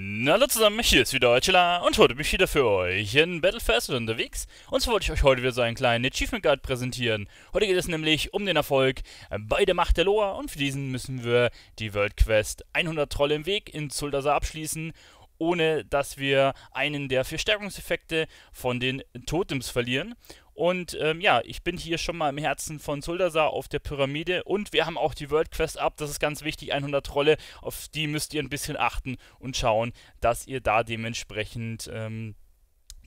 Na Hallo zusammen, hier ist wieder Chilla und heute bin ich wieder für euch in Battlefest unterwegs. Und zwar wollte ich euch heute wieder so einen kleinen Achievement Guide präsentieren. Heute geht es nämlich um den Erfolg bei der Macht der Loa und für diesen müssen wir die World Quest 100 Trolle im Weg in Zuldasa abschließen ohne dass wir einen der Verstärkungseffekte von den Totems verlieren. Und ähm, ja, ich bin hier schon mal im Herzen von Suldasar auf der Pyramide und wir haben auch die World Quest ab, das ist ganz wichtig, 100 Trolle, auf die müsst ihr ein bisschen achten und schauen, dass ihr da dementsprechend ähm,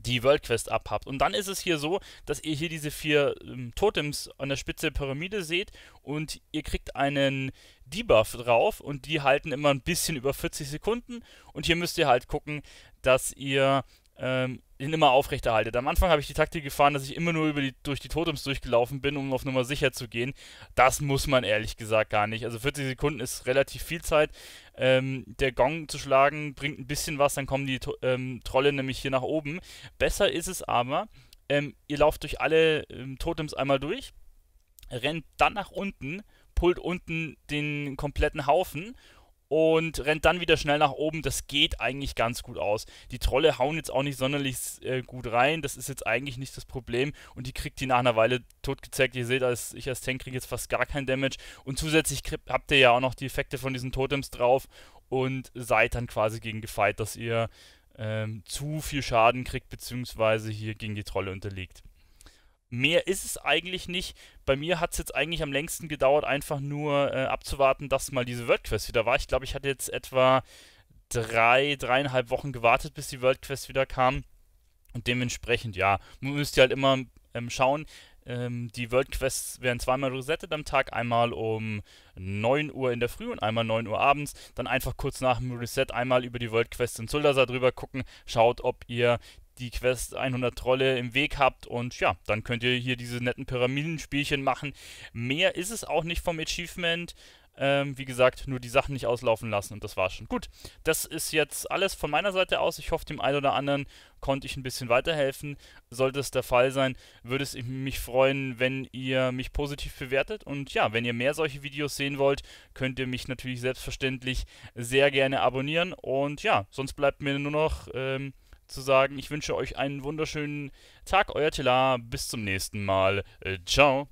die World Quest abhabt. Und dann ist es hier so, dass ihr hier diese vier ähm, Totems an der Spitze der Pyramide seht und ihr kriegt einen Debuff drauf und die halten immer ein bisschen über 40 Sekunden und hier müsst ihr halt gucken, dass ihr ähm, ihn immer aufrechterhaltet. Am Anfang habe ich die Taktik gefahren, dass ich immer nur die, durch die Totems durchgelaufen bin, um auf Nummer sicher zu gehen. Das muss man ehrlich gesagt gar nicht. Also 40 Sekunden ist relativ viel Zeit. Ähm, der Gong zu schlagen bringt ein bisschen was, dann kommen die ähm, Trolle nämlich hier nach oben. Besser ist es aber, ähm, ihr lauft durch alle ähm, Totems einmal durch, rennt dann nach unten, pullt unten den kompletten Haufen und rennt dann wieder schnell nach oben. Das geht eigentlich ganz gut aus. Die Trolle hauen jetzt auch nicht sonderlich äh, gut rein. Das ist jetzt eigentlich nicht das Problem. Und die kriegt die nach einer Weile totgezeckt. Ihr seht, als ich als Tank kriege jetzt fast gar kein Damage. Und zusätzlich habt ihr ja auch noch die Effekte von diesen Totems drauf und seid dann quasi gegen gefeit, dass ihr ähm, zu viel Schaden kriegt, beziehungsweise hier gegen die Trolle unterliegt mehr ist es eigentlich nicht. Bei mir hat es jetzt eigentlich am längsten gedauert, einfach nur äh, abzuwarten, dass mal diese WordQuest wieder war. Ich glaube, ich hatte jetzt etwa drei, dreieinhalb Wochen gewartet, bis die WordQuest wieder kam. Und dementsprechend, ja, müsst ihr halt immer ähm, schauen. Ähm, die WordQuests werden zweimal resettet am Tag, einmal um 9 Uhr in der Früh und einmal 9 Uhr abends. Dann einfach kurz nach dem Reset einmal über die WordQuests in Zuldasa drüber gucken, schaut, ob ihr die Quest 100 Trolle im Weg habt. Und ja, dann könnt ihr hier diese netten Pyramidenspielchen machen. Mehr ist es auch nicht vom Achievement. Ähm, wie gesagt, nur die Sachen nicht auslaufen lassen und das war's schon. Gut, das ist jetzt alles von meiner Seite aus. Ich hoffe, dem einen oder anderen konnte ich ein bisschen weiterhelfen. Sollte es der Fall sein, würde es mich freuen, wenn ihr mich positiv bewertet. Und ja, wenn ihr mehr solche Videos sehen wollt, könnt ihr mich natürlich selbstverständlich sehr gerne abonnieren. Und ja, sonst bleibt mir nur noch... Ähm zu sagen, ich wünsche euch einen wunderschönen Tag, euer Telar, bis zum nächsten Mal. Äh, ciao.